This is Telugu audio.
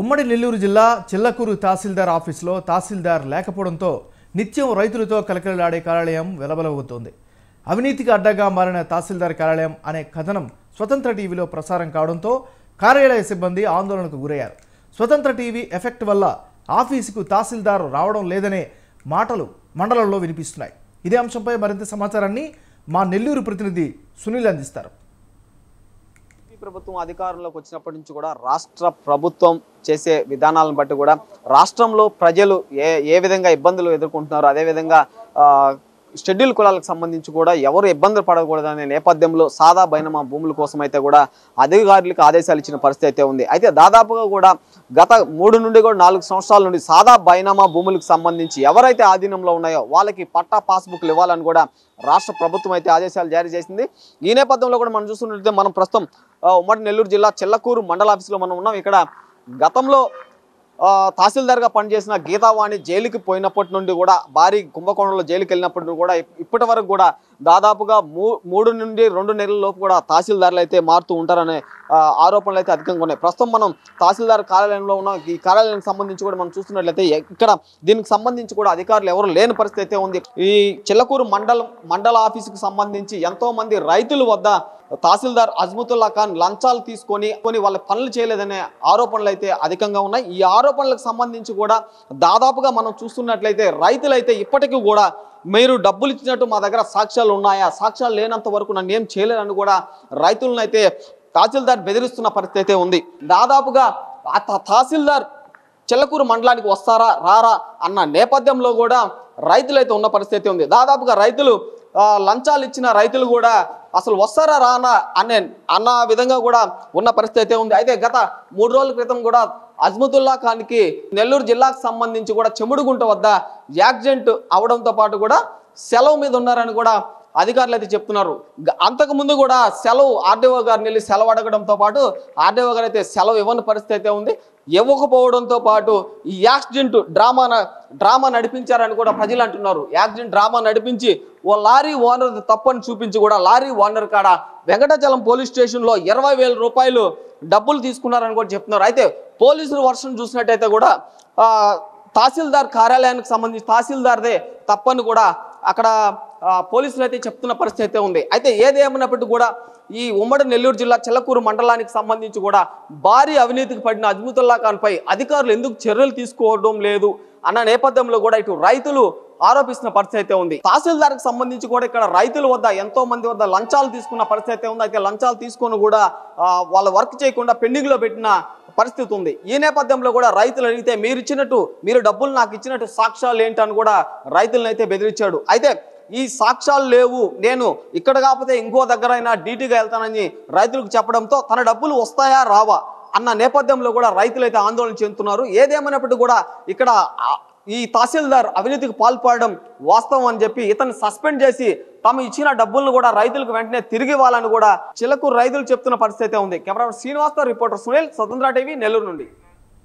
ఉమ్మడి నెల్లూరు జిల్లా చిల్లకూరు తహసీల్దార్ ఆఫీసులో తహసీల్దార్ లేకపోవడంతో నిత్యం రైతులతో కలకలలాడే కార్యాలయం వెలబలవుతోంది అవినీతికి అడ్డగా మారిన తహసీల్దార్ కార్యాలయం అనే కథనం స్వతంత్ర టీవీలో ప్రసారం కావడంతో కార్యాలయ సిబ్బంది ఆందోళనకు గురయ్యారు స్వతంత్ర టీవీ ఎఫెక్ట్ వల్ల ఆఫీసుకు తహసీల్దార్ రావడం లేదనే మాటలు మండలంలో వినిపిస్తున్నాయి ఇదే అంశంపై మరింత సమాచారాన్ని మా నెల్లూరు ప్రతినిధి సునీల్ అందిస్తారు ఏపీ ప్రభుత్వం అధికారంలోకి వచ్చినప్పటి నుంచి కూడా రాష్ట్ర ప్రభుత్వం చేసే విధానాలను బట్టి కూడా రాష్ట్రంలో ప్రజలు ఏ ఏ విధంగా ఇబ్బందులు ఎదుర్కొంటున్నారో అదేవిధంగా షెడ్యూల్ కులాలకు సంబంధించి కూడా ఎవరు ఇబ్బందులు పడకూడదనే నేపథ్యంలో సాదా బైనమా భూముల కోసం అయితే కూడా అధికారులకు ఆదేశాలు ఇచ్చిన పరిస్థితి అయితే ఉంది అయితే దాదాపుగా కూడా గత మూడు నుండి కూడా నాలుగు సంవత్సరాల నుండి సాదా బైనామా భూములకు సంబంధించి ఎవరైతే ఆధీనంలో ఉన్నాయో వాళ్ళకి పట్టా పాస్బుక్లు ఇవ్వాలని కూడా రాష్ట్ర ప్రభుత్వం అయితే ఆదేశాలు జారీ చేసింది ఈ నేపథ్యంలో కూడా మనం చూస్తున్నట్లయితే మనం ప్రస్తుతం ఉమ్మడి నెల్లూరు జిల్లా చిల్లకూరు మండల ఆఫీసులో మనం ఉన్నాం ఇక్కడ గతంలో తహసీల్దార్గా పనిచేసిన గీతావాణి జైలుకి పోయినప్పటి నుండి కూడా భారీ కుంభకోణంలో జైలుకి వెళ్ళినప్పటి నుండి కూడా ఇప్పటి వరకు కూడా దాదాపుగా మూడు నుండి రెండు నెలల లోపు కూడా తహసీల్దార్లు అయితే మారుతూ ఉంటారనే ఆరోపణలు అయితే అధికంగా ఉన్నాయి ప్రస్తుతం మనం తహసీల్దార్ కార్యాలయంలో ఉన్న ఈ కార్యాలయానికి సంబంధించి కూడా మనం చూస్తున్నట్లయితే ఇక్కడ దీనికి సంబంధించి కూడా అధికారులు ఎవరు లేని పరిస్థితి అయితే ఉంది ఈ చిల్లకూరు మండలం మండల ఆఫీసుకు సంబంధించి ఎంతోమంది రైతుల వద్ద తహసీల్దార్ అజ్మతుల్లా ఖాన్ లంచాలు తీసుకొని కొన్ని వాళ్ళ పనులు చేయలేదనే ఆరోపణలు అయితే అధికంగా ఉన్నాయి ఈ ఆరోపణలకు సంబంధించి కూడా దాదాపుగా మనం చూస్తున్నట్లయితే రైతులైతే ఇప్పటికీ కూడా మీరు డబ్బులు ఇచ్చినట్టు మా దగ్గర సాక్ష్యాలు ఉన్నాయా సాక్ష్యాలు లేనంత వరకు నన్ను ఏం చేయలేదని కూడా రైతులను అయితే తహసీల్దార్ బెదిరిస్తున్న పరిస్థితి అయితే ఉంది దాదాపుగా తహసీల్దార్ చెల్లకూరు మండలానికి వస్తారా రారా అన్న నేపథ్యంలో కూడా రైతులైతే ఉన్న పరిస్థితి ఉంది దాదాపుగా రైతులు లంచాలు ఇచ్చిన రైతులు కూడా అసలు వస్తారా రానా అనే అన్న విధంగా కూడా ఉన్న పరిస్థితి అయితే ఉంది అయితే గత మూడు రోజుల క్రితం కూడా అజ్మతుల్లా ఖాన్కి నెల్లూరు జిల్లాకు సంబంధించి కూడా చెముడుగుంట వద్ద యాక్సిడెంట్ అవడంతో పాటు కూడా సెలవు మీద ఉన్నారని కూడా అధికారులు అయితే చెప్తున్నారు అంతకుముందు కూడా సెలవు ఆర్డీఓ గారిని వెళ్ళి సెలవు అడగడంతో పాటు ఆర్డీఓ గారు అయితే సెలవు ఇవ్వని పరిస్థితి అయితే ఉంది ఇవ్వకపోవడంతో పాటు ఈ యాక్సిడెంట్ డ్రామా డ్రామా నడిపించారని కూడా ప్రజలు అంటున్నారు యాక్సిడెంట్ డ్రామా నడిపించి ఓ లారీ ఓనర్ తప్పని చూపించి కూడా లారీ ఓనర్ కాడ వెంకటాచలం పోలీస్ స్టేషన్లో ఇరవై వేల రూపాయలు డబ్బులు తీసుకున్నారని కూడా చెప్తున్నారు అయితే పోలీసులు వర్షం చూసినట్టయితే కూడా తహసీల్దార్ కార్యాలయానికి సంబంధించి తహసీల్దార్దే తప్పని కూడా అక్కడ పోలీసులు అయితే చెప్తున్న పరిస్థితి అయితే ఉంది అయితే ఏదేమన్నప్పటికీ కూడా ఈ ఉమ్మడి నెల్లూరు జిల్లా చెల్లకూరు మండలానికి సంబంధించి కూడా భారీ అవినీతికి పడిన అజ్మతుల్లా ఖాన్పై అధికారులు ఎందుకు చర్యలు తీసుకోవడం లేదు అన్న నేపథ్యంలో కూడా ఇటు రైతులు ఆరోపిస్తున్న పరిస్థితి అయితే ఉంది తహసీల్దార్కి సంబంధించి కూడా ఇక్కడ రైతుల వద్ద ఎంతో మంది వద్ద లంచాలు తీసుకున్న పరిస్థితి అయితే ఉంది అయితే లంచాలు తీసుకొని కూడా వాళ్ళ వర్క్ చేయకుండా పెండింగ్లో పెట్టిన పరిస్థితి ఉంది ఈ నేపథ్యంలో కూడా రైతులు అడిగితే మీరు ఇచ్చినట్టు మీరు డబ్బులు నాకు ఇచ్చినట్టు సాక్ష్యాలు ఏంటని కూడా రైతులను అయితే బెదిరించాడు అయితే ఈ సాక్ష్యాలు లేవు నేను ఇక్కడ కాకపోతే ఇంకో దగ్గరైనా డీటీగా వెళ్తానని రైతులకు చెప్పడంతో తన డబ్బులు వస్తాయా రావా అన్న నేపథ్యంలో కూడా రైతులైతే ఆందోళన చెందుతున్నారు ఏదేమైనప్పటికీ కూడా ఇక్కడ ఈ తహసీల్దార్ అవినీతికి పాల్పడడం వాస్తవం అని చెప్పి ఇతను సస్పెండ్ చేసి తాము ఇచ్చిన డబ్బులను కూడా రైతులకు వెంటనే తిరిగి ఇవ్వాలని కూడా చిలకు రైతులు చెప్తున్న పరిస్థితి ఉంది కెమెరా శ్రీనివాసరావు రిపోర్టర్ సునీల్ స్వతంత్ర టీవీ నెల్లూరు నుండి